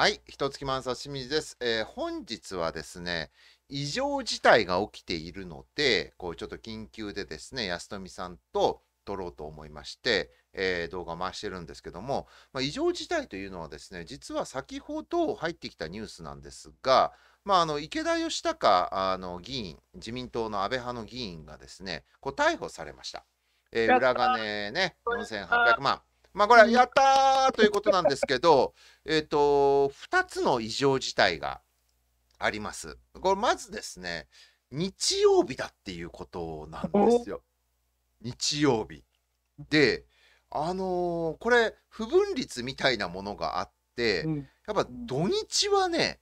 はい、ひとつきマンサ清水です、えー、本日はですね、異常事態が起きているので、こうちょっと緊急でですね、安富さんと撮ろうと思いまして、えー、動画回してるんですけども、まあ、異常事態というのはですね、実は先ほど入ってきたニュースなんですが、まあ、あの池田義孝あの議員、自民党の安倍派の議員がですね、こう逮捕されました。えー、裏金ね、4800万。まあこれはやったーということなんですけど、えっと、2つの異常事態があります。これまずですね、日曜日だっていうことなんですよ。日曜日。で、あのー、これ不分率みたいなものがあって、うん、やっぱ土日はね、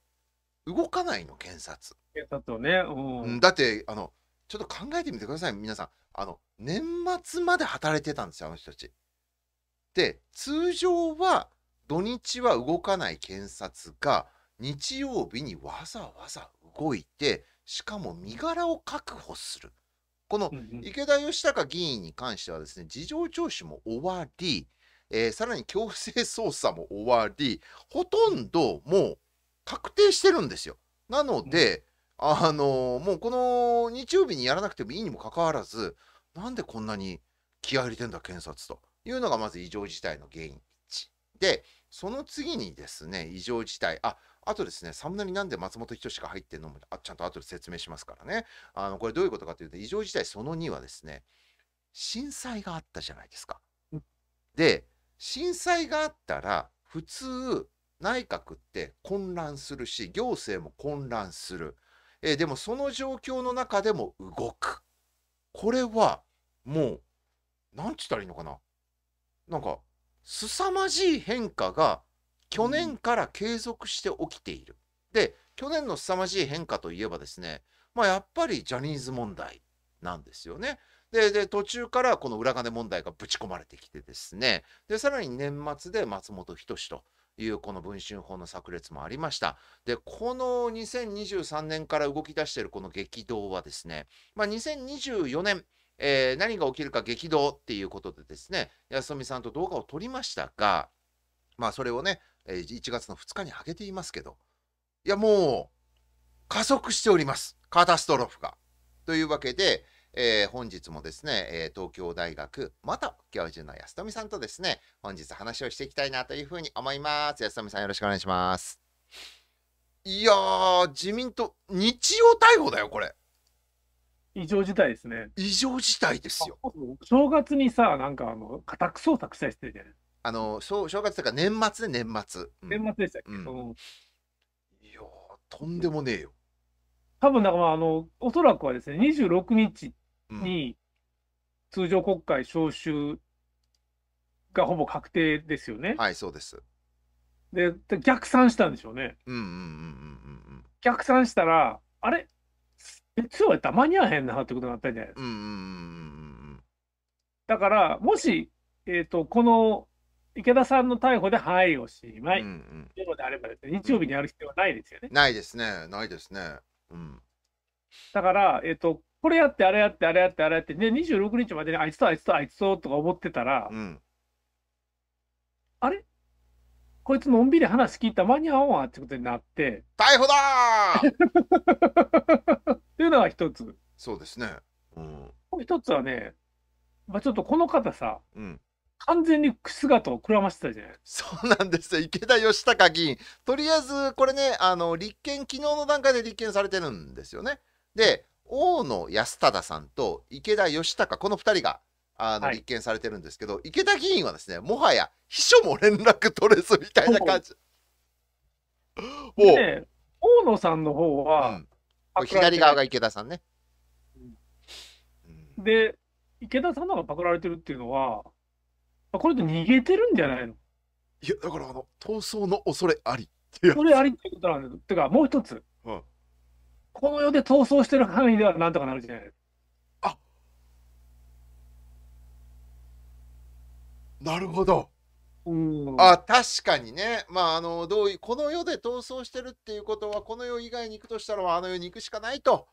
動かないの検察。検察ね、うん、だってあのちょっと考えてみてください皆さんあの年末まで働いてたんですよあの人たち。で通常は土日は動かない検察が日曜日にわざわざ動いてしかも身柄を確保するこの池田義孝議員に関してはですね事情聴取も終わり、えー、さらに強制捜査も終わりほとんどもう確定してるんですよ。なので、あのー、もうこの日曜日にやらなくてもいいにもかかわらずなんでこんなに気合入れてんだ検察と。いうのがまず異常事態の原因1。で、その次にですね、異常事態、ああとですね、サムネになんで松本人志が入ってるのもあ、ちゃんと後で説明しますからね。あのこれどういうことかというと、異常事態その2はですね、震災があったじゃないですか。で、震災があったら、普通、内閣って混乱するし、行政も混乱する。えでもその状況の中でも動く。これはもう、なんつったらいいのかな。なんか凄まじい変化が去年から継続して起きている。で去年の凄まじい変化といえばですね、まあ、やっぱりジャニーズ問題なんですよね。でで途中からこの裏金問題がぶち込まれてきてですねでさらに年末で松本人志というこの文春法の炸裂もありましたでこの2023年から動き出しているこの激動はですね、まあ、2024年えー、何が起きるか激動っていうことでですね安富さんと動画を撮りましたがまあそれをね1月の2日に上げていますけどいやもう加速しておりますカタストロフが。というわけで、えー、本日もですね、え東京大学また教授の安富さんとですね本日話をしていきたいなというふうに思います安富さんよろしくお願いしますいや自民党日曜逮捕だよこれ異常事態ですね。異常事態ですよ。正月にさ、なんかあの、家宅捜索したりしてるじゃないあの正正月とか年末ね年末、うん年末でしたっけ、うんそのいやーとんでもねえよ、多分だからまああの、おそらくはですね、26日うんに通常国会召集がほぼ確定ですよね。はいそうですで逆算したんでしょうね。逆算したら、あれ月曜はたまには変なってことになったんじゃないですか。うんんだからもし、えーと、この池田さんの逮捕ではいおしまい、うんうん、であれば、ね、日曜日にやる必要はないですよね。ないですね、ないですね。うん、だから、えーと、これやって、あれやって、あれやって、あれやって、ね、26日までにあいつとあいつとあいつととか思ってたら、うん、あれこいつのんびり話聞いた間に合おうわってことになって。逮捕だ っていうのは一つ。そうですね。うん、もう一つはね、まあ、ちょっとこの方さ、うん、完全に姿をくらましてたじゃないそうなんですよ池田義孝議員とりあえずこれねあの立憲昨日の段階で立憲されてるんですよねで大野安忠さんと池田義孝この二人があの、立件されてるんですけど、池田議員はですね、もはや秘書も連絡取れずみたいな感じ。もう、で、大野さんの方うはん、左側が池田さんね。で、池田さんの方がパクられてるっていうのは、これで逃げてるんじゃないのいや、だからあの、逃走の恐れあり。それありってことなんだよ。ど、てか、もう一つ、うんこの世で逃走してる範囲ではなんとかなるじゃないですなるほど。あ確かにね、まああのどういうこの世で逃走してるっていうことはこの世以外に行くとしたらあの世に行くしかないと。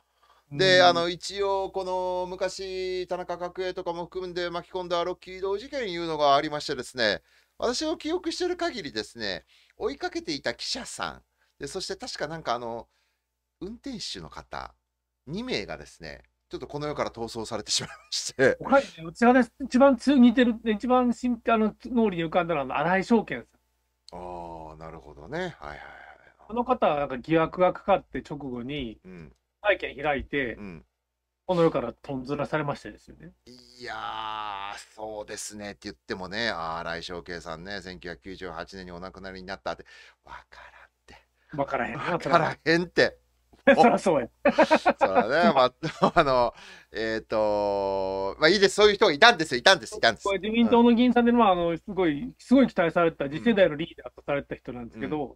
で、あの一応この昔田中角栄とかも含んで巻き込んだロッキー動事件いうのがありましてですね私の記憶してる限りですね追いかけていた記者さんでそして確かなんかあの運転手の方2名がですねちょっとこの世から逃走されてしまいまして。おはい、うちが一番通似てる、一番しあの脳裏に浮かんだのは荒井証券さん。ああ、なるほどね。はいはいはい。この方はなんか疑惑がかかって直後に、会見開いて、うんうんこの世からとんずらされましたですよね。いやそうですねって言ってもね、荒井翔慶さんね、1998年にお亡くなりになったって、わからんって。わからへん。わからへんって。そらそうや。そうだね、まあ、あの、えっ、ー、と、まあいいです、そういう人がいたんですよ、いたんです、いたんです。これ自民党の議員さんで、まあ、あの、すごい、すごい期待された、次世代のリーダーとされた人なんですけど、うん、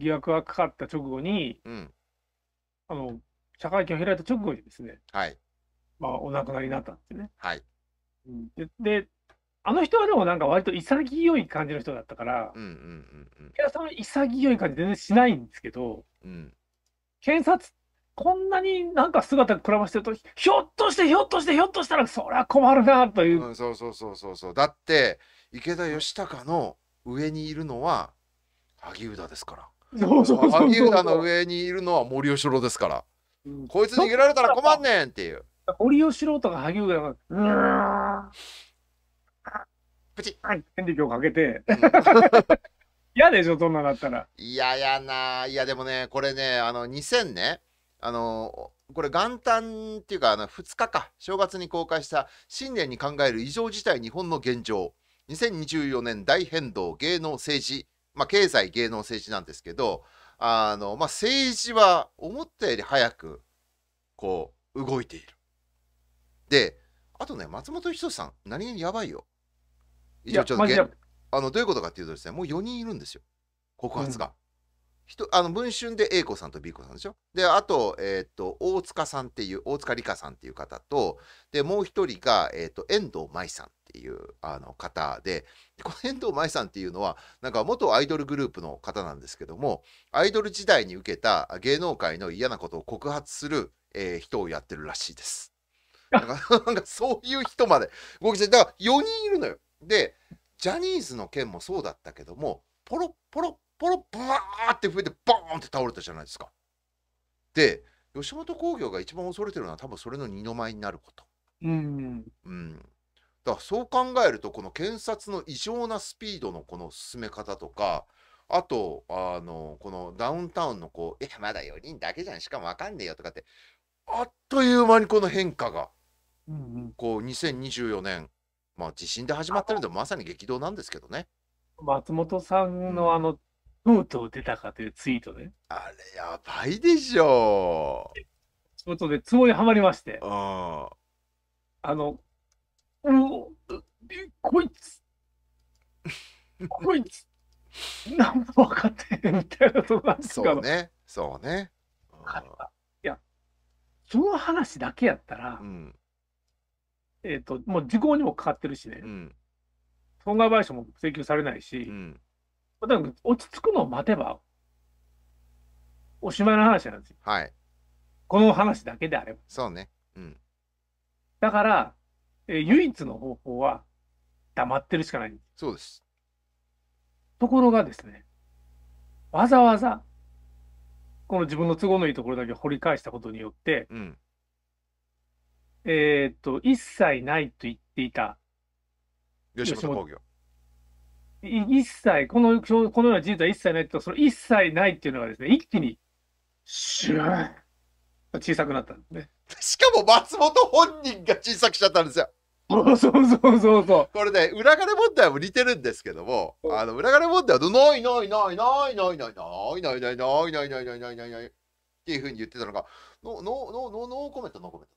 疑惑がかかった直後に、うん、あの、社会権を開いた直後にですね、はい。まあ、お亡くなりになったんですね。はい。で、であの人はでもなんか割と潔い感じの人だったから、うんうんうんうん、平さんは潔い感じ全然しないんですけど、うん、検察、こんなになんか姿くらましてると、ひょっとしてひょっとしてひょっとしたら、そりゃ困るなという、うん。そうそうそうそうそう。だって、池田義孝の上にいるのは、萩生田ですから。そうそう萩生田の上にいるのは森喜朗ですから。うん、こいつ逃げられたら困んねんっていう。森喜朗とか萩生田が、うーん。プチッ。はい、権力をかけて。うん嫌でしょ、そんなだったら。いややな、いやでもね、これね、あの2000ね、あのこれ元旦っていうかあの2日か正月に公開した新年に考える異常事態日本の現状2024年大変動芸能政治まあ経済芸能政治なんですけどあのまあ政治は思ったより早くこう動いているであとね松本人志さん何気にやばいよいやちょっとあのどういうことかっていうとですねもう4人いるんですよ告発が。人あの文春で A 子さんと B 子さんでしょであと,、えーと、大塚さんっていう大塚理香さんっていう方とでもう一人が、えーと、遠藤舞さんっていうあの方でこの遠藤舞さんっていうのはなんか元アイドルグループの方なんですけどもアイドル時代に受けた芸能界の嫌なことを告発する、えー、人をやってるらしいです。なんかそういう人まで動きだから4人いるのよ。でジャニーズの件もそうだったけどもポロポロポロブワーって増えてボーンって倒れたじゃないですか。で吉本興業が一番恐れてるのは多分それの二の舞になること。うん、うん、だからそう考えるとこの検察の異常なスピードのこの進め方とかあとあのこのダウンタウンのこう「いやまだ4人だけじゃんしかも分かんねえよ」とかってあっという間にこの変化が、うんうん、こう2024年まあ、地震で始まってるので、まさに激動なんですけどね。松本さんのあの、とうとう出たかというツイートね。あれ、やばいでしょう。ちょっとね、ツボにはまりまして。あの、うこいつ、こいつ、なんも分かってへんみたいなとなんですかそうね、そうね。いや、その話だけやったら、うん、えっ、ー、と、もう時効にもかかってるしね、うん、損害賠償も請求されないし、うん、だから落ち着くのを待てば、おしまいの話なんですよ。はい。この話だけであれば。そうね。うん。だから、えー、唯一の方法は、黙ってるしかないんです。そうです。ところがですね、わざわざ、この自分の都合のいいところだけ掘り返したことによって、うん、えっ、と、一切ないと言っていた。吉本興業。一切、この、このような事実は一切ないと、その一切ないっていうのがですね、一気に、シュー小さくなったんですね。しかも松本本人が小さくしちゃったんですよ。そうそうそうそうこれね、裏金問題も似てるんですけども、あの、裏金問題は、ないないないないないないないないないないないないないないないっていうふうに言ってたのいないないないないコメント、ないコメント。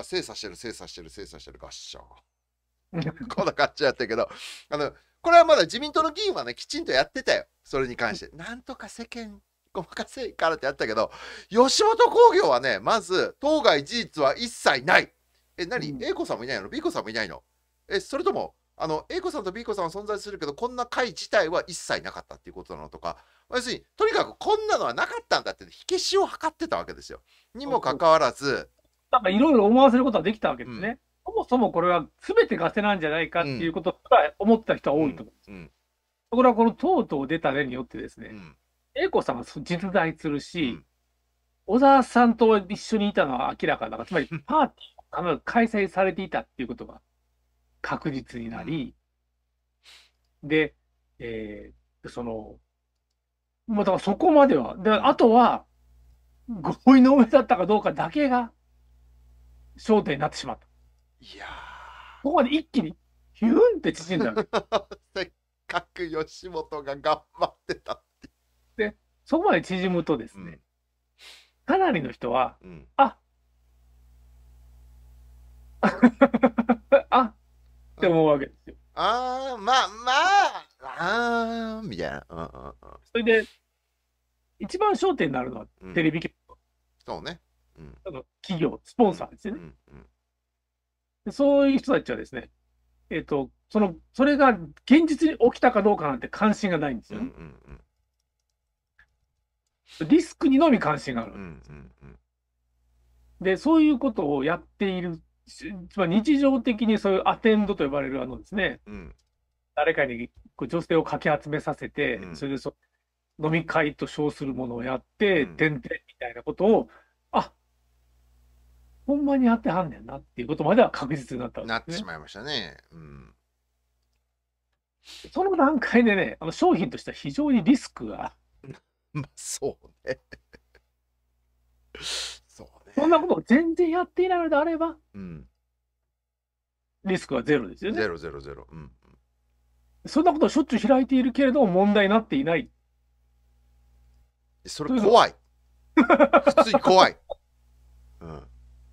あ精査してる精査してる精査してるガッシャー こんな感じやったけどあのこれはまだ自民党の議員はねきちんとやってたよそれに関して なんとか世間ごまかせからってやったけど吉本興業はねまず当該事実は一切ないえ何、A 子さんもいないの B 子さんもいないのえそれともあの A 子さんと B 子さんは存在するけどこんな会自体は一切なかったっていうことなのとか要するにとにかくこんなのはなかったんだって火消しを図ってたわけですよ。にもかかわらずなんかいろいろ思わせることはできたわけですね。うん、そもそもこれは全てガセなんじゃないかっていうことから思った人は多いと思うんです。ところがこのとうとう出た例によってですね、英子さんは実在するし、小沢さんと一緒にいたのは明らかだから、つまりパーティーが開催されていたっていうことが確実になり、で、えー、その、まあ、だからそこまでは、であとは合意の上だったかどうかだけが焦点になってしまった。いやここまで一気にヒューンって縮んだ せっかく吉本が頑張ってたって。で、そこまで縮むとですね、うんかなりの人は、うん。ああって思うわけですよ。ああ、まあ、まあ、ああ、みたいな。それで、一番焦点になるのはテレビ局、そうね。あの企業、スポンサーですよね。でそういう人たちはですね、えっ、と、その、それが現実に起きたかどうかなんて関心がないんですよ、ねリスクにのみ関心があるんです、で、そういうことをやっている、つまり日常的にそういうアテンドと呼ばれるあのですね、うん、誰かに女性をかき集めさせて、うん、それでそ飲み会と称するものをやって、うん、点々みたいなことを、あほんまにやってはんねんなっていうことまでは確実になったわけなってしまいましたね。うん。その段階でね、あの商品としては非常にリスクが、まあ、そうね。そうね。そんなことを全然やっていないのであれば、うん。リスクはゼロですよね。ゼロゼロゼロ。うん。そんなことをしょっちゅう開いているけれども問題になっていない。それ怖い。普通に怖い。うん。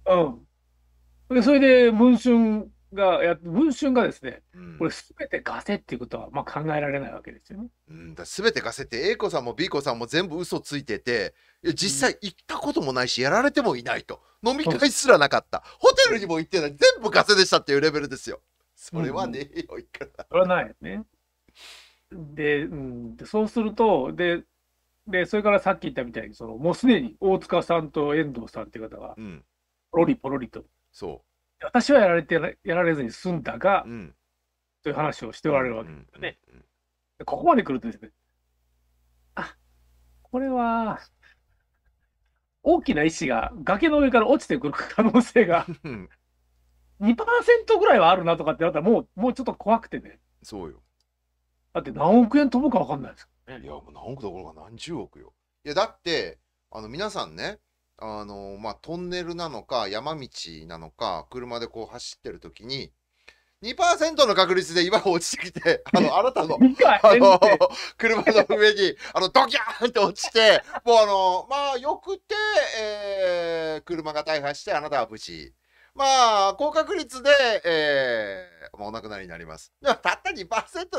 うん。で、それで文春がや、文春がですね、うん、これすべてガセっていうことはまあ考えられないわけですよね。うん、てガセって A 子さんも B 子さんも全部嘘ついてて実際行ったこともないしやられてもいないと飲み会すらなかったホテルにも行ってない全部ガセでしたっていうレベルですよ。それはねえよ、うん、いくら。それはないよね。で、うん、でそうするとででそれからさっき言ったみたいにそのもうすでに大塚さんと遠藤さんっていう方が、うポロリポロリと。そう私はやられてやられずに済んだが、うん、という話をしておられるわけですよね、うんここまで来るとですね、あこれは大きな石が崖の上から落ちてくる可能性が2%ぐらいはあるなとかってなったらもう、もうちょっと怖くてね。そうよ。だって何億円飛ぶか分かんないですよね。いや、もう何億どころか何十億よ。いや、だって、あの皆さんね、あのまあ、トンネルなのか山道なのか車でこう走ってる時に2%の確率で岩が落ちてきて あのあなたのあの車の上にあのドキャンって落ちてもうあのまあよくて、えー、車が大破してあなたは無事。まあ、高確率で、えー、もうお亡くなりになります。でも、たった2%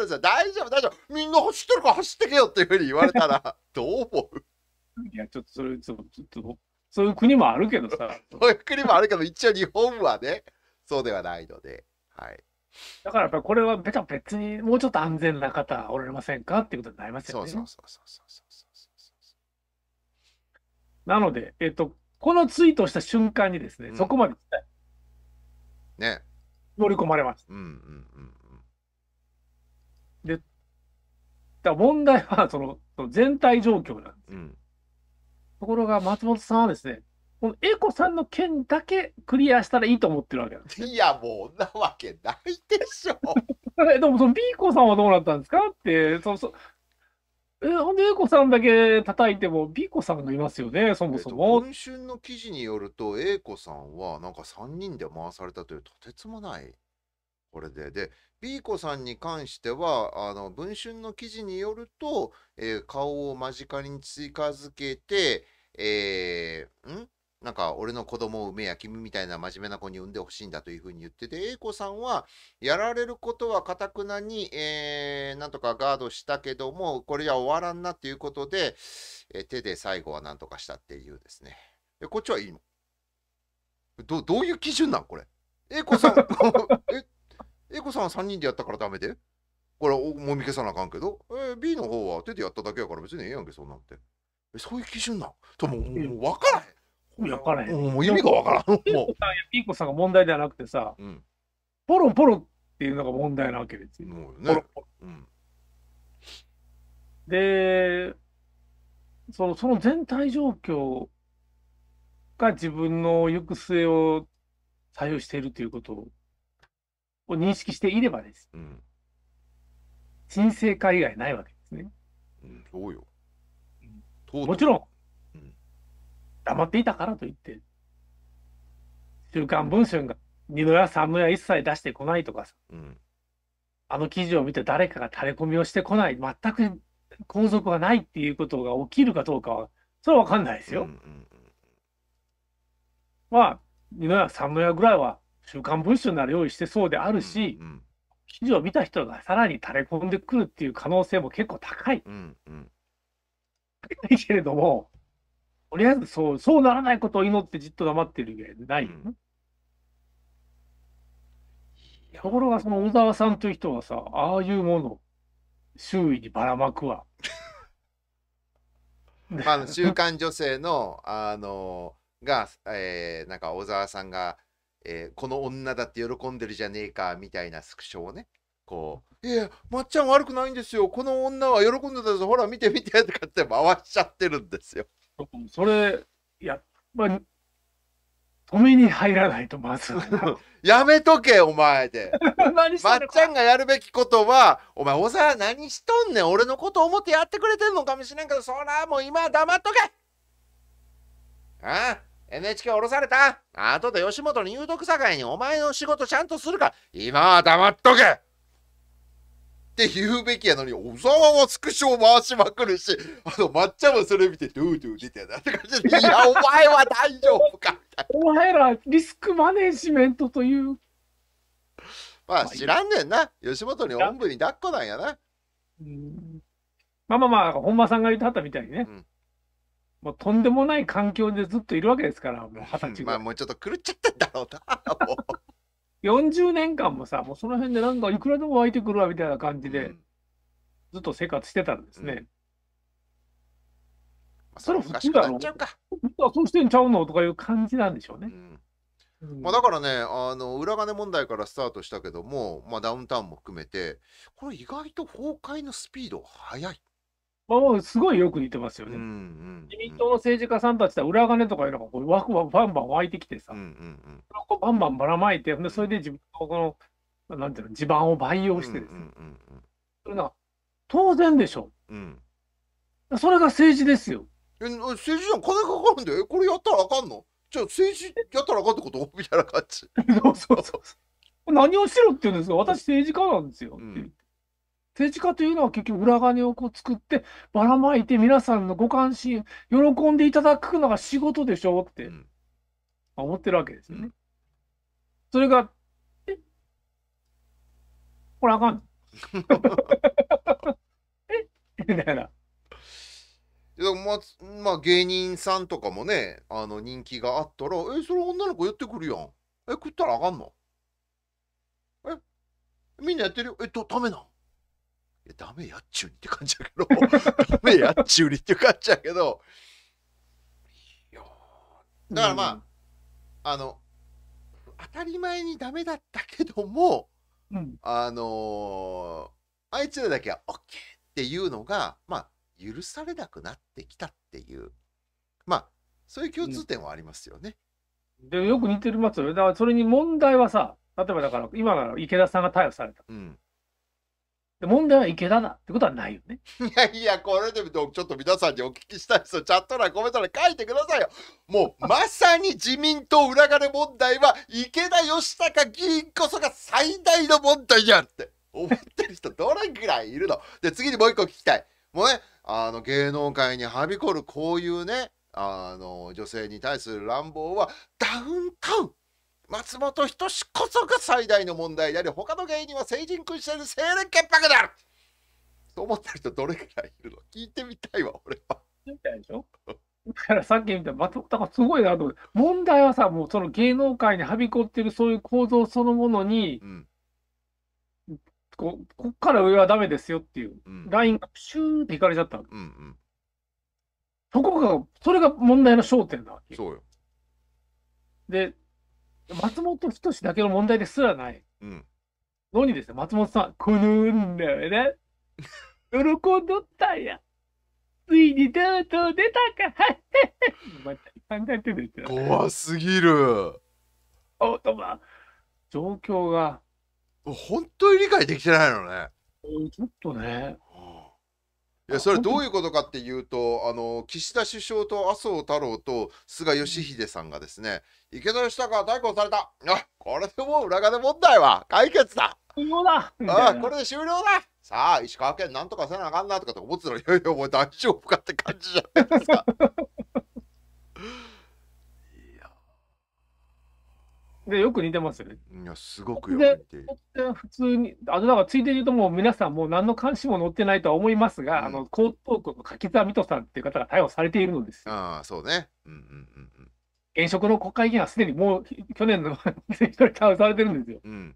ですよ。大丈夫、大丈夫。みんな走ってるから走ってけよっていうふうに言われたら、どう思ういや、ちょっとそれ、ちょっと、そういう国もあるけどさ。そういう国もあるけど、一応日本はね、そうではないので。はい。だからやっぱりこれは別にもうちょっと安全な方おられませんかっていうことになりますよね。そうそうそうそうそうそうなので、えっと、このツイートした瞬間にですね、うん、そこまでね。盛り込まれました。うんうんうんうん、で、だ問題はそのその全体状況なんですよ。うんところが松本さんはですね、このエコさんの件だけクリアしたらいいと思ってるわけなんです。いや、もうなわけないでしょ。えでも、その B 子さんはどうなったんですかって、そそえほんで、エコさんだけ叩いても、B 子さんがいますよね、そもそも。文春の記事によると、A 子さんはなんか3人で回されたというとてつもない。これで。で、B 子さんに関しては、あの文春の記事によると、えー、顔を間近に追加づけて、えー、んなんか俺の子供を産めや君みたいな真面目な子に産んでほしいんだというふうに言ってて、A 子さんはやられることはかたくなに、えー、なんとかガードしたけども、これじゃ終わらんなっていうことで、え手で最後はなんとかしたっていうですね。でこっちはいいのどどういう基準なんこれ。A 子さん、え、A 子さんは3人でやったからダメでこれ、もみ消さなあかんけど、えー、B の方は手でやっただけやから別にええやんけ、そんなんて。そういう基準なんもうもう分からへん。分からへん。もう意味が分からん。もう。ピーコさんが問題ではなくてさ、うん、ポロポロっていうのが問題なわけですよ。でその、その全体状況が自分の行く末を左右しているということを認識していればです。うん、人生以外ないわけですね。うん、そうよ。もちろん、うん、黙っていたからといって、週刊文春が二の矢三の矢一切出してこないとかさ、うん、あの記事を見て誰かが垂れ込みをしてこない、全く後続がないっていうことが起きるかどうかは、それは分かんないですよ。うんうんまあ、二の矢三の矢ぐらいは、週刊文春なら用意してそうであるし、うんうん、記事を見た人がさらに垂れ込んでくるっていう可能性も結構高い。うんうんないけれども、とりあえずそうそうならないことを祈ってじっと黙ってる以外ない、うん、ところがその小沢さんという人はさ、ああいうもの周囲にばらまくわ。まあ、週刊女性の、あのが、えー、なんか小沢さんが、えー、この女だって喜んでるじゃねえかみたいなスクショをね、こう「いやまっちゃん悪くないんですよこの女は喜んでたぞほら見て見て」とかって回しちゃってるんですよ。それやっぱり止めに入らないとまず やめとけお前で まっちゃんがやるべきことはお前おさ何しとんねん俺のこと思ってやってくれてんのかもしれんけどそらもう今は黙っとけああ NHK 降ろされた後で吉本に言うとくさかいにお前の仕事ちゃんとするか今は黙っとけって言うべきやのに、小沢はスクショを回しまくるし、あの、抹茶もそれ見て、ドゥードゥー出てたって感じ いや、お前は大丈夫かお前ら、リスクマネジメントという。まあ、知らんねんな。吉本におんぶに抱っこなんやな。うん。まあまあまあ、本間さんが言ってはったみたいにね。うんもうとんでもない環境でずっといるわけですから、もう二十歳、うん、まあもうちょっと狂っちゃったんだろうな、40年間もさ、もうその辺でなんかいくらでも湧いてくるわみたいな感じで、ずっと生活してたんですね。うんそれ普通だろ。そうしてんちゃうのとかいう感じなんでしょうね。うん、まあ、だからねあの裏金問題からスタートしたけども、まあ、ダウンタウンも含めてこれ意外と崩壊のスピード速い。まあ、もうすごいよく似てますよね。自民党の政治家さんたちは裏金とかいうのがこうワクワクバンバン湧いてきてさ、んんバンバンばらまいて、それで自分のこの、なんていうの、地盤を培養してですね。それな当然でしょ、うん。それが政治ですよ。え政治じゃん、金かかるんで、これやったらあかんのじゃあ政治やったらあかんってこと みたいな感じ。そうそうそう。何をしろって言うんですか私政治家なんですよって言って。政治家というのは結局裏金をこう作ってばらまいて皆さんのご関心喜んでいただくのが仕事でしょって、思ってるわけですよね。うん、それがえこれあかん え みたいな。ままあ芸人さんとかもねあの人気があったら「えそれ女の子やってくるやんえ食ったらあかんのえみんなやってるよえっとためなんやダメやっちゅうにって感じやけど ダメやっちゅうにって感じやけどいやだからまあ、うん、あの当たり前にダメだったけども、うん、あのー、あいつらだけは OK っていうのがまあ許されなくなってきたっていうまあそういう共通点はありますよね。うん、でよく似てるますよだからそれに問題はさ例えばだから今なら池田さんが逮捕された。うんで問題は池田なってことはないよね。いやいや、これでもちょっと皆さんにお聞きしたい人、チャット欄、コメント欄書いてくださいよ。もうまさに自民党裏金問題は池田義孝議員こそが最大の問題んって思ってる人、どれぐらいいるので、次にもう一個聞きたい。もうね、あの芸能界にはびこるこういうね、あの女性に対する乱暴はダウンタウン松本人志こそが最大の問題であり他の芸人は成人君主制で清廉潔白であると思った人どれくらいいるの聞いてみたいわ俺は。みたいでしょだからさっき見た松本がすごいなと思って問題はさもうその芸能界にはびこってるそういう構造そのものに、うん、ここっから上はダメですよっていう、うん、ラインがシューって引かれちゃったうんうん、そこがそれが問題の焦点なわけそうよで松本人志だけの問題ですらないうんのにですね、松本さん、この運命ね、喜んどったんや。ついにとうとう出たか。また考えてるんで怖すぎる。おとま、状況が。本当に理解できてないのね。ちょっとね、いやそれどういうことかっていうとあの岸田首相と麻生太郎と菅義偉さんがですね池田義孝が逮捕されたあこれでもう裏金問題は解決だ終了だあこれで終了ださあ石川県なんとかせなあかんなとかて思ってたらいやいやお前大丈夫かって感じじゃないですか。で、よく似てますよね。いや、すごくよく似てる。普通に、あの、だからついで言うともう皆さんもう何の関心も載ってないとは思いますが、うん、あの、江東区の柿沢美戸さんっていう方が逮捕されているのです。ああ、そうね。うんうんうんうん。現職の国会議員はすでにもう去年の 一人逮倒されてるんですよ。うん。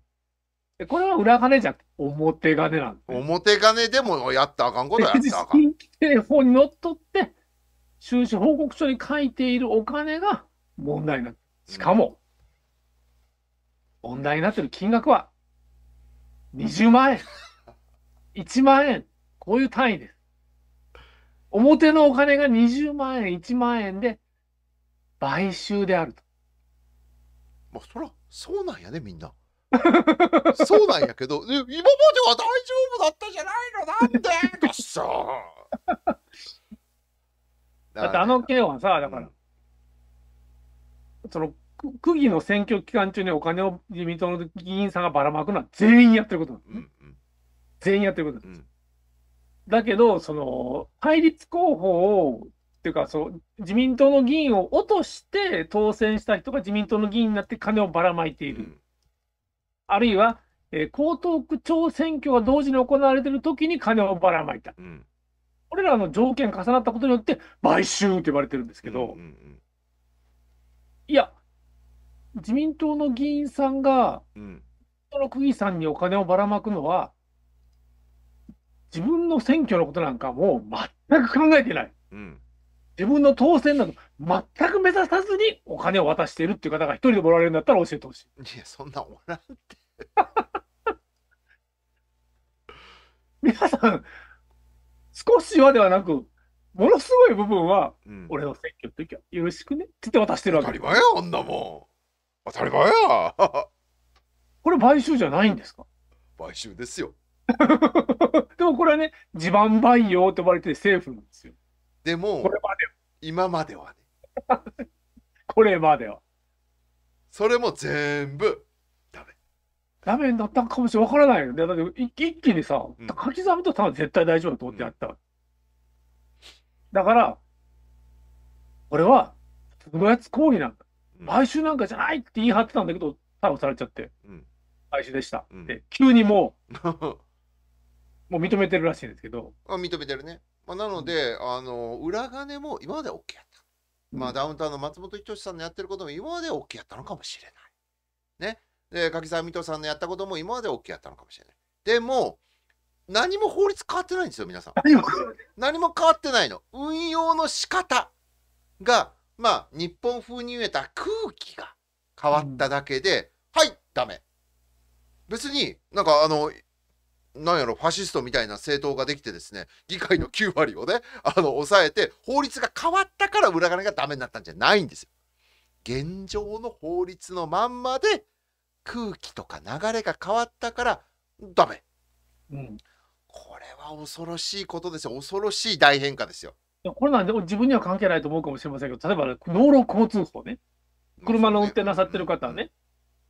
これは裏金じゃ表金なんです、ね、表金でもやったあかんことやったあかん。金規定法にのっとって、収支報告書に書いているお金が問題なんしかも、問題になってる金額は、20万円、1 万円、こういう単位です。表のお金が20万円、1万円で、買収であると。まあ、そら、そうなんやね、みんな。そうなんやけど、今までは大丈夫だったじゃないの、なんでっ だってあの件はさ、だから、うん、その区議の選挙期間中にお金を自民党の議員さんがばらまくのは全員やってることなんです。うんうん、全員やってることなんです。うん、だけど、その、対立候補を、っていうか、その、自民党の議員を落として当選した人が自民党の議員になって金をばらまいている。うん、あるいは、えー、江東区長選挙が同時に行われている時に金をばらまいた。うん、これらの条件重なったことによって、買収って言われてるんですけど、いや、自民党の議員さんが、うん、その区議さんにお金をばらまくのは、自分の選挙のことなんかもう全く考えてない。うん、自分の当選など全く目指さずにお金を渡しているっていう方が一人でもらえるんだったら教えてほしい。いや、そんなおらんって。皆さん、少しはではなく、ものすごい部分は、俺の選挙の時はよろしくねって言って渡してるわけ。当たり前や、あんなもん。当たり前や これ買収じゃないんですか買収ですよ。でもこれはね、地盤培養と呼ばれてる政府なんですよ。でも、これまで今まではね。これまでは。それも全部ダメ。ダメになったかもしれわからないよね。だって一気にさ、うん、書き算とた絶対大丈夫と思ってやった、うん、だから、俺は、そのやつ抗議なんだ。買収なんかじゃないって言い張ってたんだけど、逮捕されちゃって、買収でしたって、急にもう、もう認めてるらしいんですけど。あ認めてるね。まあ、なので、あの裏金も今まで OK やった。まあ、ダウンタウンの松本人志さんのやってることも今まで OK やったのかもしれない。ね。で、柿沢水戸さんのやったことも今まで OK やったのかもしれない。でも、何も法律変わってないんですよ、皆さん。何も変わってないの。運用の仕方がまあ日本風に言えた空気が変わっただけで、うん、はいダメ別になんかあのなんやろファシストみたいな政党ができてですね議会の9割をねあの抑えて法律が変わったから裏金がダメになったんじゃないんですよ。現状の法律のまんまで空気とか流れが変わったからダメ、うん、これは恐ろしいことですよ恐ろしい大変化ですよ。やこれなんで自分には関係ないと思うかもしれませんけど、例えば、道路交通法ね、車の運転なさってる方はね、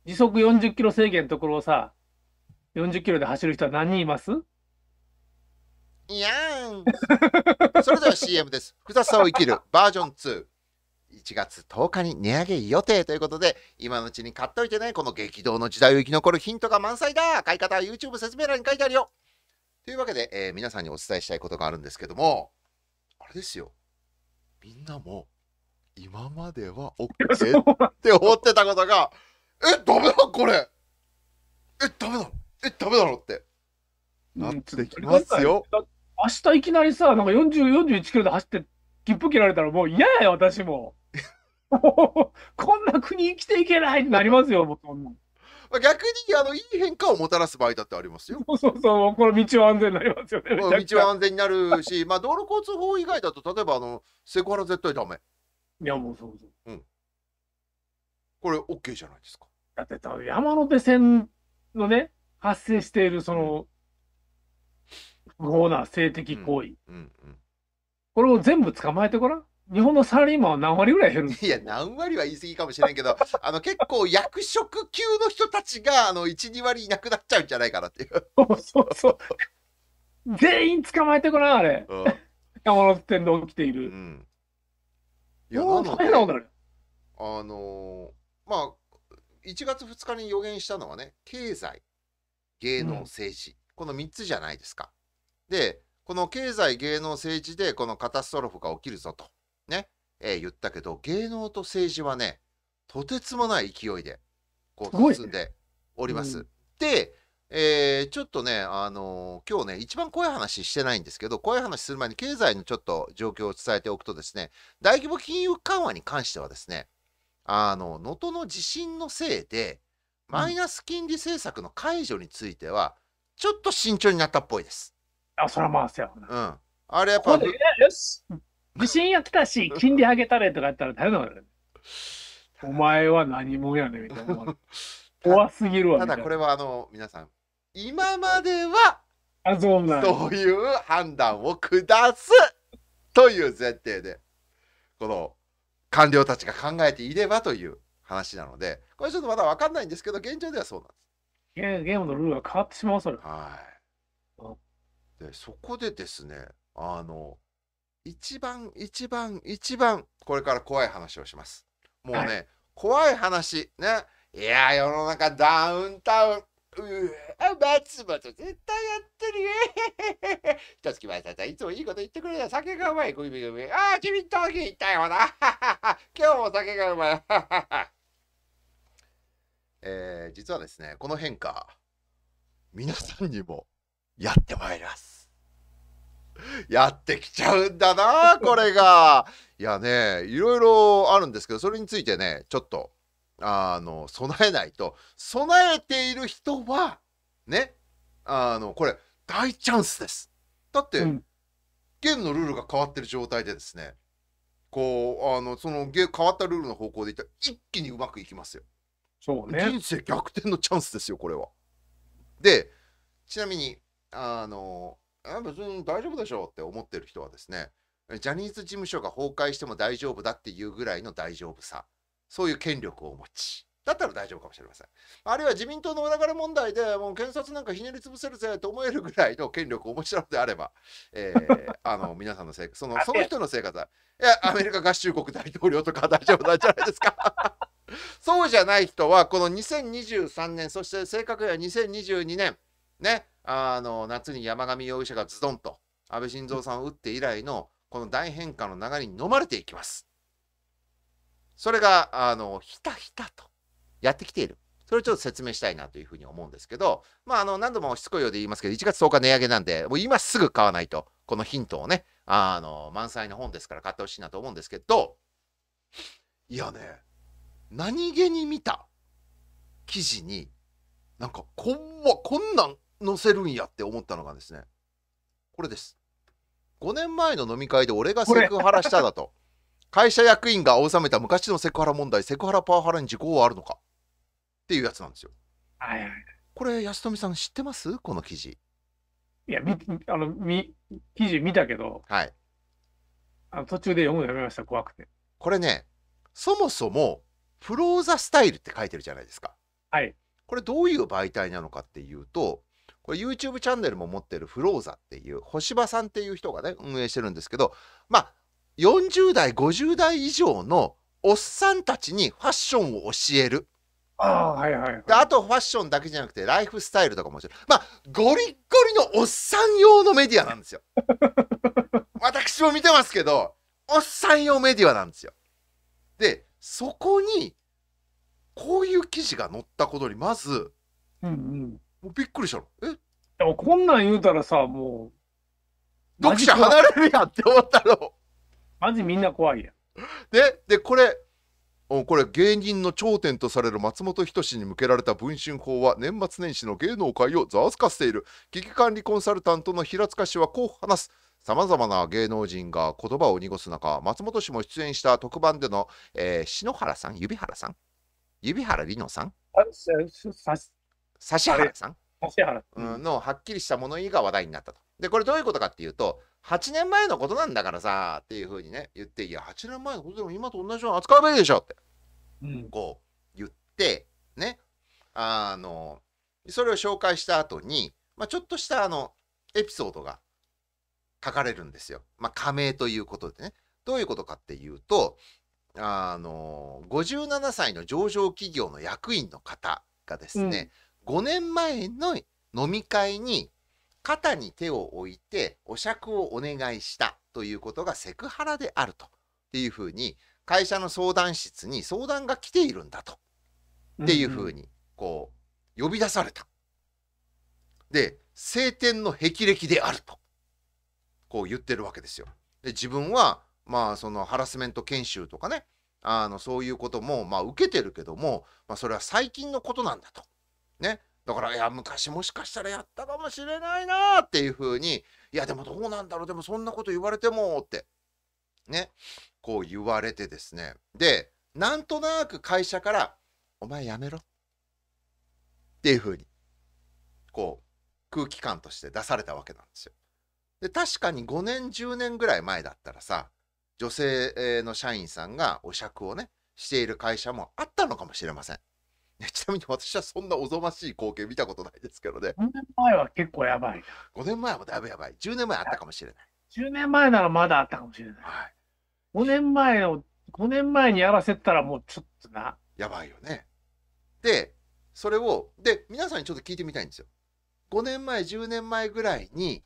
時速40キロ制限のところをさ、40キロで走る人は何人いますいやん。それでは CM です。複 雑さを生きるバージョン2。1月10日に値上げ予定ということで、今のうちに買っておいてね、この激動の時代を生き残るヒントが満載だ買い方は YouTube 説明欄に書いてあるよというわけで、えー、皆さんにお伝えしたいことがあるんですけども、れですよ。みんなも、今までは OK って思ってたことが、え、ダメだこれえ、ダメだえ、ダメだろって。なってきますよ。うん、明日いきなりさ、なんか40、41キロで走って、切符切られたらもう嫌やよ、私も。こんな国生きていけないってなりますよ、もう。逆にあのいい変化をもたらす場合だってありますよ。そうそうそう、この道は安全になりますよね。道は安全になるし、まあ道路交通法以外だと、例えばあのセクハラ絶対ダメ。いや、もうそうそう。うん。これ、OK じゃないですか。だって、山手線のね、発生しているその、不法な性的行為、うんうんうん、これを全部捕まえてごらん。日本のサラリーマンは何割ぐらい減るいや、何割は言い過ぎかもしれんけど、あの、結構役職級の人たちが、あの、1、2割いなくなっちゃうんじゃないかなっていう。そうそうそう。全員捕まえてこない、あれ。山手線で起きている。うん。いや、なね、あのー、まあ、1月2日に予言したのはね、経済、芸能、政治、うん、この3つじゃないですか。で、この経済、芸能、政治で、このカタストロフが起きるぞと。えー、言ったけど、芸能と政治はね、とてつもない勢いで、こう、進んでおります。で、えー、ちょっとね、あのー、今日ね、一番怖い話してないんですけど、怖い話する前に経済のちょっと状況を伝えておくとですね、大規模金融緩和に関してはですね、あの、能登の地震のせいで、マイナス金利政策の解除については、ちょっと慎重になったっぽいです。あ、それはまあ、せやうん。あれやっぱ。地震やってたし、金利上げたれとかやったら大変だもんね。お前は何者やねんみたいな。怖すぎるわただこれはあの皆さん今まではあそうなんそういう判断を下すという前提でこの官僚たちが考えていればという話なのでこれちょっとまだ分かんないんですけど現状ではそうなんですゲームのルールが変わってしまうそれはいでそこでですねあの一番一番一番これから怖い話をします。もうね、はい、怖い話ね。いや世の中ダウンタウン。うわ、松本絶対やってるよ。ひ とつきまさん、いつもいいこと言ってくれた。酒がうまい、グミグミ。あ君と民党ったよな。今日も酒がうまい。えー、実はですね、この変化、皆さんにもやってまいります。やってきちゃうんだな これが。いやねいろいろあるんですけどそれについてねちょっとあの備えないと備えている人はねあのこれ大チャンスです。だって、うん、ゲームのルールが変わってる状態でですねこうあのその変わったルールの方向でいったら一気にうまくいきますよ。そうね、人生逆転のチャンスですよこれは。でちなみにあのあ別に大丈夫でしょうって思ってる人はですねジャニーズ事務所が崩壊しても大丈夫だっていうぐらいの大丈夫さそういう権力をお持ちだったら大丈夫かもしれませんあるいは自民党の裏金問題でもう検察なんかひねり潰せるぜと思えるぐらいの権力をお持ちなのであれば、えー、あの皆さんの生活そのその人の生活はいやアメリカ合衆国大統領とか大丈夫なんじゃないですか そうじゃない人はこの2023年そして正確には2022年ねあの夏に山上容疑者がズドンと安倍晋三さんを撃って以来のこの大変化の流れに飲まれていきます。それがあのひたひたとやってきている。それをちょっと説明したいなというふうに思うんですけど、まあ、あの何度もしつこいようで言いますけど、1月10日値上げなんで、もう今すぐ買わないと、このヒントをね、あの満載の本ですから買ってほしいなと思うんですけど、いやね、何気に見た記事に、なんかこん、こんなん載せるんやって思ったのがですね、これです。5年前の飲み会で俺がセクハラしただと。会社役員が収めた昔のセクハラ問題、セクハラパワハラに時効はあるのかっていうやつなんですよ。はいはい、これ、安富さん知ってますこの記事。いや、みあのみ記事見たけど、はい、あの途中で読むのやめました、怖くて。これね、そもそも、プローザスタイルって書いてるじゃないですか。はい。これどういう媒体なのかっていうと、これ YouTube チャンネルも持ってるフローザっていう星葉さんっていう人がね運営してるんですけどまあ40代50代以上のおっさんたちにファッションを教えるあはいはいはい、あとファッションだけじゃなくてライフスタイルとかもまあゴリゴリのおっさん用のメディアなんですよ 私も見てますけどおっさん用メディアなんですよでそこにこういう記事が載ったことにまず、うんうん、もうびっくりしたの。えでもこんなん言うたらさ、もう。読者離れるやんって思ったの。マジみんな怖いやん。で、で、これ、これ芸人の頂点とされる松本人志に向けられた文春法は年末年始の芸能界をざわつかせている危機管理コンサルタントの平塚氏はこう話すさまざまな芸能人が言葉を濁す中松本氏も出演した特番での、えー、篠原さん指原さん指原里乃さん指原さん指原、ん、のはっきりした物言いが話題になったと。でこれどういうことかっていうと8年前のことなんだからさっていうふうにね言っていや8年前のことでも今と同じように扱うべきでしょって、うん、こう言ってねあのそれを紹介した後に、まあ、ちょっとしたあのエピソードが書かれるんですよ。まあ、加盟ということでね。どういうことかっていうとあの57歳の上場企業の役員の方がですね、5年前の飲み会に肩に手を置いてお酌をお願いしたということがセクハラであるとっていうふうに会社の相談室に相談が来ているんだとっていうふうにこう呼び出された。で晴天の霹靂であるとこう言ってるわけですよ。で自分はまあそのハラスメント研修とかねあのそういうこともまあ受けてるけども、まあ、それは最近のことなんだと。ね。だから、いや、昔もしかしたらやったかもしれないなっていうふうに、いや、でもどうなんだろう、でもそんなこと言われてもって、ね、こう言われてですね。で、なんとなく会社から、お前やめろっていうふうに、こう、空気感として出されたわけなんですよ。で、確かに5年、10年ぐらい前だったらさ、女性の社員さんがお酌をね、している会社もあったのかもしれません。ね、ちなみに私はそんなおぞましい光景見たことないですけどね。5年前は結構やばい。5年前はだいぶやばい。10年前あったかもしれない。10年前ならまだあったかもしれない。はい、5年前の、5年前にやらせたらもうちょっとな。やばいよね。で、それを、で、皆さんにちょっと聞いてみたいんですよ。5年前、10年前ぐらいに、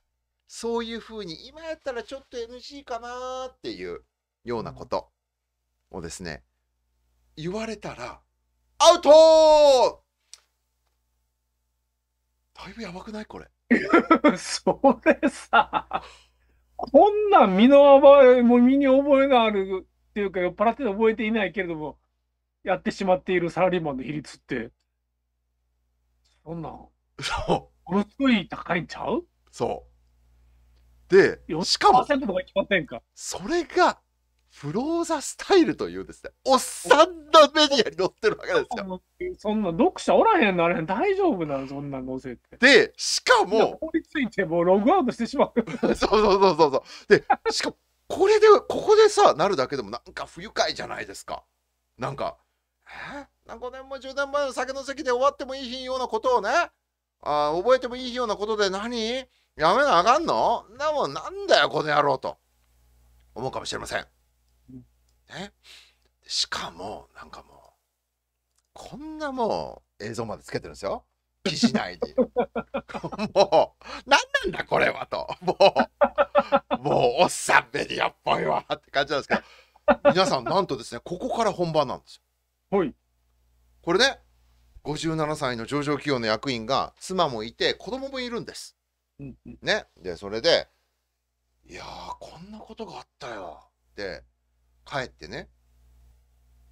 そういうふうに、今やったらちょっと NG かなっていうようなことをですね、言われたら、アウトだいぶやばくないこれ。それさ、こんなん身の覚え、もう身に覚えがあるっていうか、酔っ払って覚えていないけれども、やってしまっているサラリーマンの比率って、そんなん、そう。ものすごい高いんちゃうそう。で、しかも、それがフローザスタイルというですね、おっさんのメディアに載ってるわけですよ。そんな読者おらへんのあれ大丈夫なのそんなの載せて。で、しかも。凍りついてもうログアウトしてしまう。そうそうそうそうそう。で、しかも、これで、ここでさ、なるだけでもなんか不愉快じゃないですか。なんか、え何5年も10年前の酒の席で終わってもいいようなことをね、あ覚えてもいいようなことで何やめなあかんのなもんなんだよ、この野郎と。思うかもしれません。ね。しかも、なんかもう、こんなもう映像までつけてるんですよ。記事内に。もう、なんなんだこれはと。もう、もうおっさんメディアっぽいわって感じなんですけど、皆さん、なんとですね、ここから本番なんですよ。はい。これね、57歳の上場企業の役員が、妻もいて、子供もいるんです。ね。で、それで、いやこんなことがあったよ。って帰ってね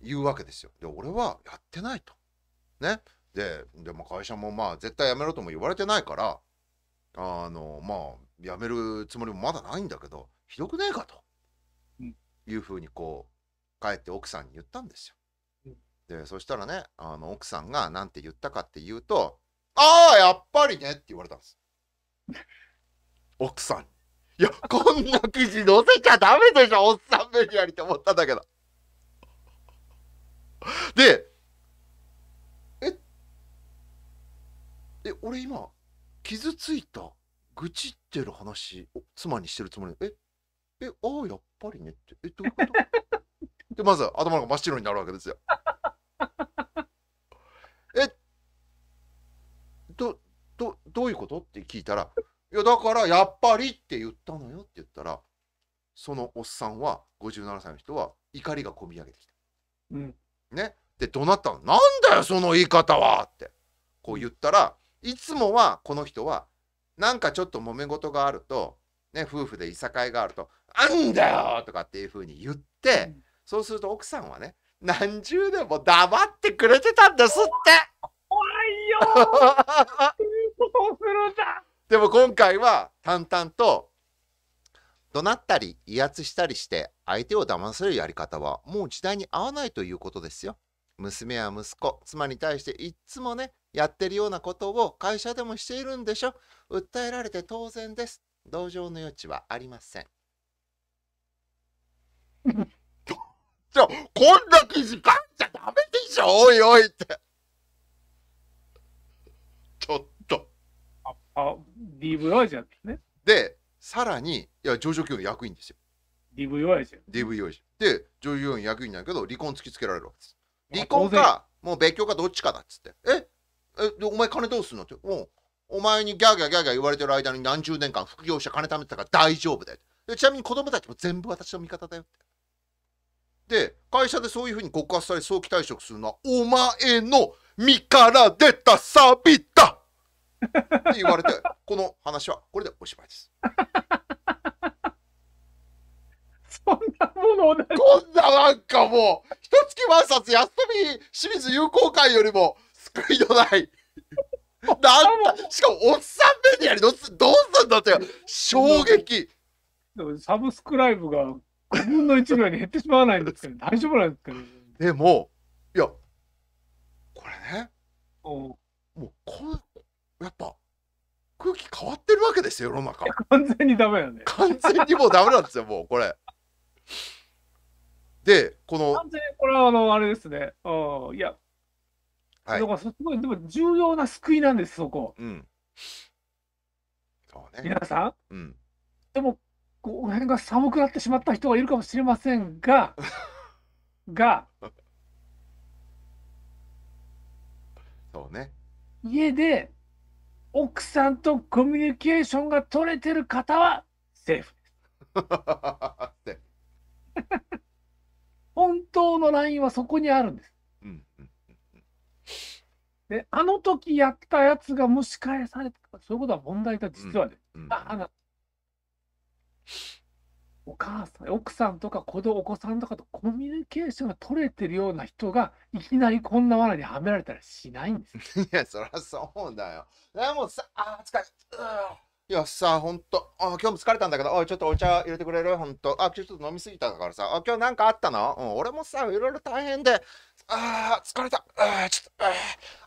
言うわけですよ。で俺はやってないと。ね。ででも会社もまあ絶対辞めろとも言われてないからあのまあ辞めるつもりもまだないんだけどひどくねえかと、いうふうにこう帰って奥さんに言ったんですよ。でそしたらねあの奥さんが何て言ったかっていうと「ああやっぱりね」って言われたんです 奥さんいや、こんな記事載せちゃダメでしょ、おっさんメディアにって思ったんだけど。で、え、え、俺今、傷ついた、愚痴ってる話を妻にしてるつもりえ、え、ああ、やっぱりねって、え、どういうことで、まず頭が真っ白になるわけですよ。え、ど、ど、どういうことって聞いたら、いや、だからやっぱりって言ったのよって言ったら、そのおっさんは、57歳の人は怒りがこみ上げてきた。うん、ね。で、怒鳴ったの、なんだよ、その言い方はって、こう言ったら、いつもはこの人は、なんかちょっと揉め事があると、ね、夫婦でいさかいがあると、あんだよとかっていうふうに言って、うん、そうすると奥さんはね、何十年も黙ってくれてたんですって怖いよそ うするんだでも今回は淡々と怒鳴ったり威圧したりして相手を騙せるやり方はもう時代に合わないということですよ。娘や息子、妻に対していっつもね、やってるようなことを会社でもしているんでしょ。訴えられて当然です。同情の余地はありません。じゃあ、こんな記事書いちゃダメでしょ、おいおいって。ちょっと。あ、d v o じゃんですね。で、さらに、いや、上場企業の役員ですよ。d v o じゃん。d v o じゃん。で、上場企業の役員なんだけど、離婚突きつけられるわけです。離婚か、もう別居かどっちかだっつって。ええ、お前金どうすんのって。もうお前にギャーギャーギャーギャー言われてる間に何十年間副業して金貯めてたから大丈夫だよ。でちなみに子供たちも全部私の味方だよって。で、会社でそういうふうに告発され早期退職するのはお前の身から出たサビだって言われて、この話はこれでおしまいです。そんなものなこんななんかもう、ひとつき万冊やと富清水友好会よりも救いのない。なんだしかもおっさんメディアにどうすんだって衝撃サブスクライブが5分の1ぐらいに減ってしまわないんですけど、大丈夫なんですけど。でもいやこれねもうこんやっぱ空気変わってるわけですよ世の中 完全にダメだね完全にもうダメなんですよもうこれでこの完全にこれはあのあれですねあいや、はい、だからすごいでも重要な救いなんですそこうんそうね皆さん、うん、でもこの辺が寒くなってしまった人がいるかもしれませんが がそうね家で奥さんとコミュニケーションが取れてる方はセーフです。本当のラインはそこにあるんです。うんで、あの時やったやつが蒸し返されたそういうことは問題だ、実はね。うんうんお母さん、奥さんとか子供、お子さんとかとコミュニケーションが取れてるような人が、いきなりこんな罠にはめられたらしないんですよ。いや、そりゃそうだよ。でもさ、あ、疲れた。いやさ、ほんと、あ、今日も疲れたんだけど、おい、ちょっとお茶入れてくれるほんと。あ、今日ちょっと飲みすぎたからさ、あ、今日なんかあったの、うん、俺もさ、いろいろ大変で、ああ、疲れた。あちょっと、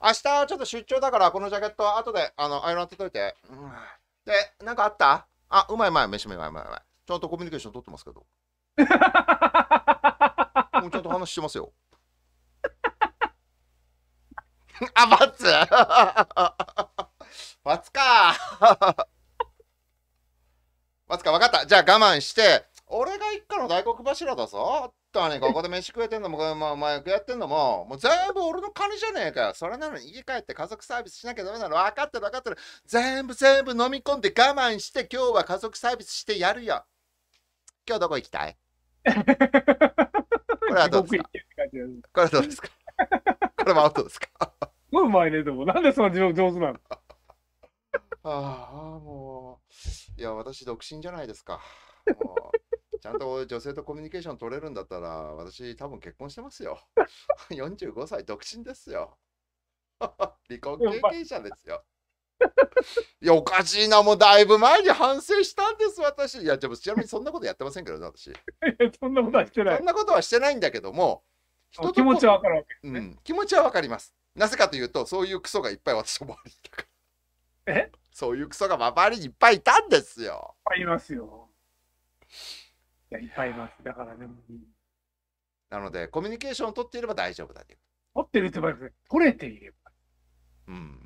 あ明日ちょっと出張だから、このジャケット後で、あの、アイロン当てといて。うん、で、なんかあったあ、うまいうまい、飯もうまいうまいうまい。ちゃんとコミュニケーション取ってますけど。もうちゃんと話してますよ。あ、バツバツかバツか、分 かった。じゃあ我慢して、俺が一家の大黒柱だぞ。っにここで飯食えてんのも、お前やってんのも、もう全部俺の金じゃねえかよ。それなのに家帰って家族サービスしなきゃダメなの。分かってる分かってる。全部全部飲み込んで我慢して今日は家族サービスしてやるよ。今日どこ行きたい これはどうですかこれはどうですかこれもアウですかすごうまいね、でも。なんでそんな上手なのああ、もう。いや、私、独身じゃないですか。ちゃんと女性とコミュニケーション取れるんだったら、私、多分結婚してますよ。45 歳、独身ですよ。離婚経験者ですよ。いや、おかしいな、もうだいぶ前に反省したんです、私。いや、でもちなみにそんなことやってませんけどね、私。そんなことはしてない。そんなことはしてないんだけども、人気持ちはわかるわけ、ね、うん。気持ちは分かります。なぜかというと、そういうクソがいっぱい私の周りにいたから。えそういうクソが周りにいっぱいいたんですよ。いっぱいいますよ。いや、いっぱいいます。だからね。なので、コミュニケーションを取っていれば大丈夫だけど。取ってるって言われて取れていれば。うん。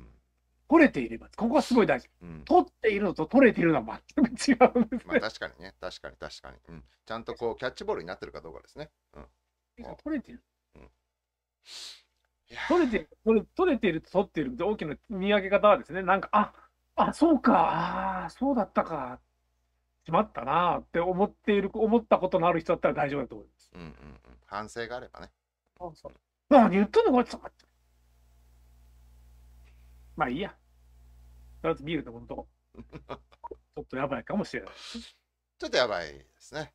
取れていれば、ここはすごい大事。うん、取っているのと取れているのは全く違うんです、ね、まあ確かにね、確かに確かに、うん。ちゃんとこうキャッチボールになってるかどうかですね。うん、取れてる。取れてる取れ、取れてると取っているっ大きな見分け方はですね、なんか、ああそうか、あそうだったか、しまったなって思っている、思ったことのある人だったら大丈夫だと思います。うんうんうん、反省があればね。そうそう。何言ってんのこいつまあいいや。とりあえずビール飲こと、ちょっとやばいかもしれない。ちょっとやばいですね。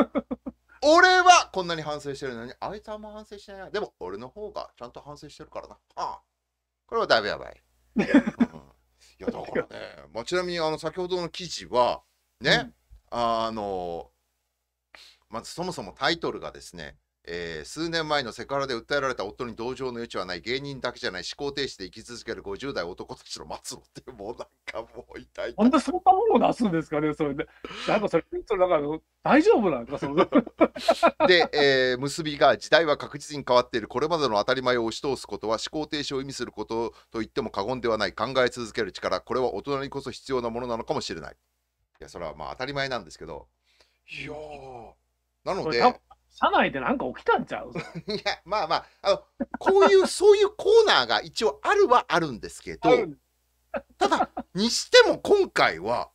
俺はこんなに反省してるのに、あいつあんま反省してないでも俺の方がちゃんと反省してるからな。ああこれはだいぶやばい。いやだからね、まあ、ちなみにあの先ほどの記事はね、うん、あのまずそもそもタイトルがですねえー、数年前のセクハラで訴えられた夫に同情の余地はない芸人だけじゃない思考停止で生き続ける50代男たちの末路っていうもうなんかもう痛いでそんなものを出すんですかねそれでなんかそれそれなんか大丈夫なのかその で、えー、結びが時代は確実に変わっているこれまでの当たり前を押し通すことは思考停止を意味することと言っても過言ではない考え続ける力これは大人にこそ必要なものなのかもしれないいやそれはまあ当たり前なんですけどいやなので社内で何か起きたんちゃう いやまあまああのこういうそういうコーナーが一応あるはあるんですけどただにしても今回は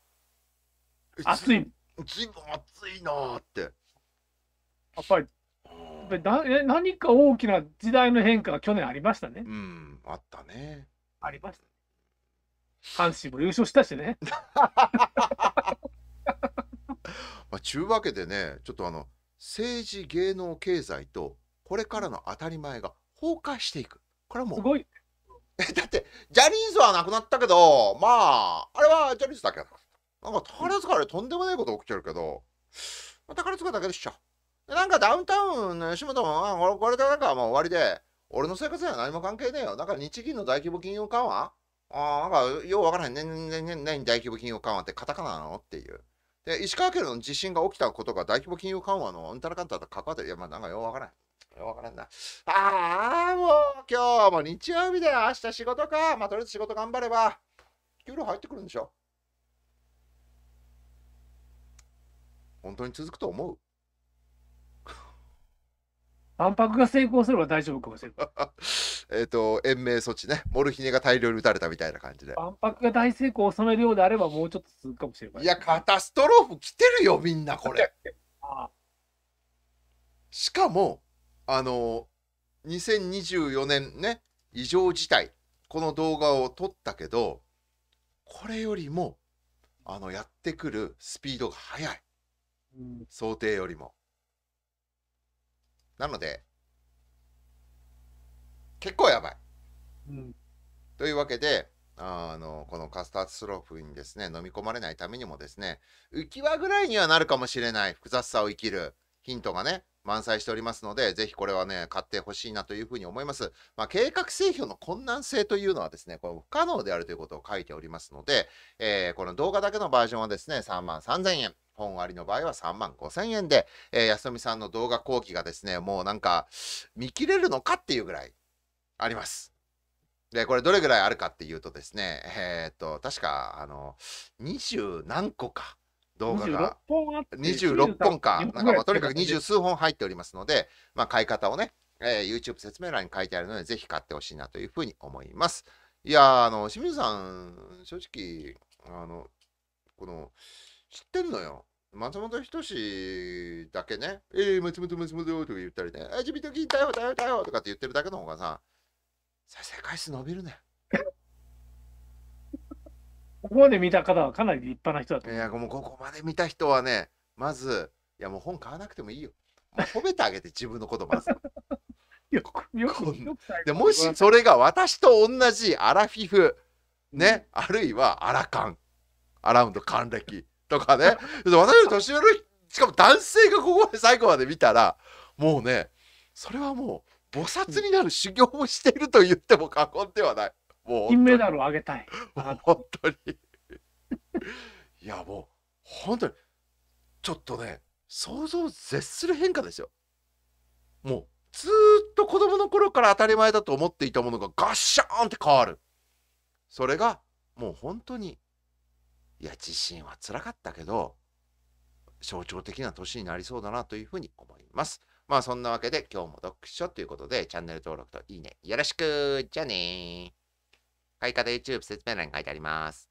暑い随分暑いなってやっぱりな何か大きな時代の変化が去年ありましたねうんあったねありました阪神も優勝したしね まあちゅうわけでねちょっとあの政治芸能経済とこれからの当たり前が崩壊していくこれはもうすごいえ だってジャニーズはなくなったけどまああれはジャニーズだけなんか宝塚れとんでもないこと起きてるけど、まあ、宝塚だけでしょなんかダウンタウンの吉本もこれでなんかもう終わりで俺の生活には何も関係ねえよなんか日銀の大規模金融緩和ああ、なんか、ようわからへん。ねんねんねんねん大規模金融緩和ってカタカナなのっていう。で石川県の地震が起きたことが大規模金融緩和のうんたらかんたら関わっていやまあなんかようわからない。ようわからんな。ああもう今日も日曜日で明日仕事か。まあとりあえず仕事頑張れば給料入ってくるんでしょ。本当に続くと思う 万博が成功すれば大丈夫かもしれない。えっ、ー、と、延命措置ね、モルヒネが大量に打たれたみたいな感じで。万博が大成功を収めるようであれば、もうちょっと続くかもしれない。いや、カタストローフ来てるよ、みんな、これ。しかも、あの、2024年ね、異常事態、この動画を撮ったけど、これよりも、あの、やってくるスピードが速い。うん、想定よりも。なので、結構やばい。うん、というわけであのこのカスタードスローフにですね飲み込まれないためにもですね浮き輪ぐらいにはなるかもしれない複雑さを生きるヒントがね満載しておりますので、ぜひこれはね、買ってほしいなというふうに思います。まあ、計画製品の困難性というのはですね、これ不可能であるということを書いておりますので、えー、この動画だけのバージョンはですね、3万3000円。本割の場合は3万5000円で、えー、安富さんの動画講義がですね、もうなんか見切れるのかっていうぐらいあります。で、これどれぐらいあるかっていうとですね、えー、っと、確か、あの、二十何個か。動画が26本か、なんかまあとにかく二十数本入っておりますので、まあ、買い方をね、えー、YouTube 説明欄に書いてあるので、ぜひ買ってほしいなというふうに思います。いやあの、清水さん、正直、あの、この、知ってんのよ。松本人志だけね、えー、松本松本とか言ったりね、あ、自民党議員逮捕逮捕逮捕とかって言ってるだけの方がさ、再生回数伸びるね。ここまで見た方はかなり立派な人だといや、もうここまで見た人はね、まず、いやもう本買わなくてもいいよ。褒めてあげて、自分のことまず。よく、よく、よくでもしそれが私と同じアラフィフ、ね、うん、あるいはアラカン、アラウンド還暦とかね、私より年上の、しかも男性がここまで最後まで見たら、もうね、それはもう菩薩になる修行をしていると言っても過言ではない。もう金メダルをあげたい。本当に。いやもう本当に ちょっとね想像を絶する変化ですよ。もうずっと子供の頃から当たり前だと思っていたものがガッシャーンって変わる。それがもう本当にいや自信はつらかったけど象徴的な年になりそうだなというふうに思います。まあそんなわけで今日も読書ということでチャンネル登録といいねよろしくじゃあね買い方 YouTube 説明欄に書いてあります。